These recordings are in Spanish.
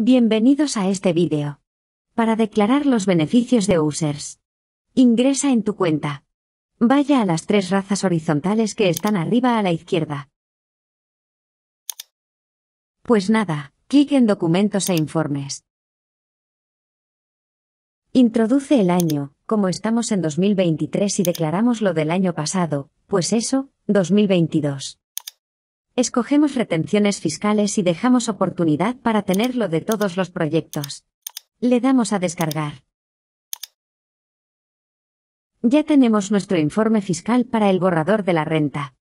Bienvenidos a este vídeo. Para declarar los beneficios de users, ingresa en tu cuenta. Vaya a las tres razas horizontales que están arriba a la izquierda. Pues nada, clic en Documentos e Informes. Introduce el año, como estamos en 2023 y declaramos lo del año pasado, pues eso, 2022 escogemos retenciones fiscales y dejamos oportunidad para tenerlo de todos los proyectos. Le damos a descargar. Ya tenemos nuestro informe fiscal para el borrador de la renta.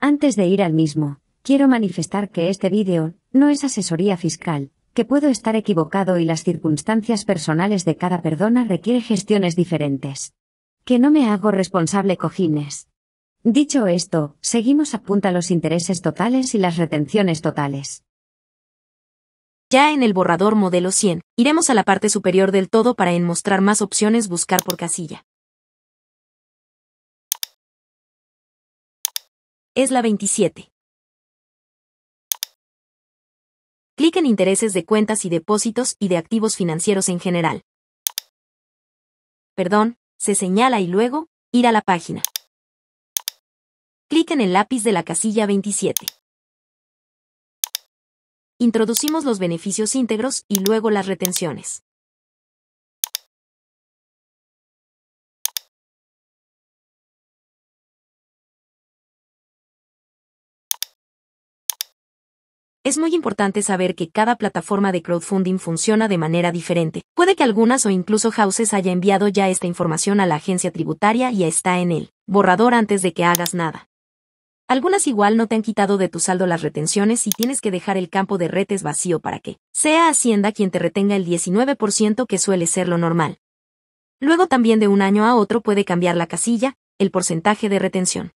Antes de ir al mismo, quiero manifestar que este vídeo no es asesoría fiscal, que puedo estar equivocado y las circunstancias personales de cada persona requiere gestiones diferentes. Que no me hago responsable cojines. Dicho esto, seguimos a punta los intereses totales y las retenciones totales. Ya en el borrador modelo 100, iremos a la parte superior del todo para en mostrar más opciones buscar por casilla. Es la 27. Clic en intereses de cuentas y depósitos y de activos financieros en general. Perdón, se señala y luego, ir a la página. Clic en el lápiz de la casilla 27. Introducimos los beneficios íntegros y luego las retenciones. Es muy importante saber que cada plataforma de crowdfunding funciona de manera diferente. Puede que algunas o incluso houses haya enviado ya esta información a la agencia tributaria y está en el borrador antes de que hagas nada. Algunas igual no te han quitado de tu saldo las retenciones y tienes que dejar el campo de retes vacío para que sea Hacienda quien te retenga el 19% que suele ser lo normal. Luego también de un año a otro puede cambiar la casilla, el porcentaje de retención.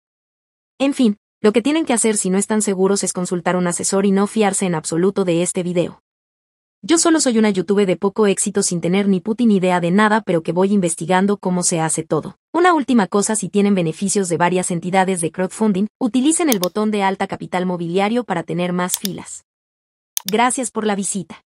En fin, lo que tienen que hacer si no están seguros es consultar un asesor y no fiarse en absoluto de este video. Yo solo soy una youtube de poco éxito sin tener ni putin idea de nada pero que voy investigando cómo se hace todo. Una última cosa si tienen beneficios de varias entidades de crowdfunding, utilicen el botón de alta capital mobiliario para tener más filas. Gracias por la visita.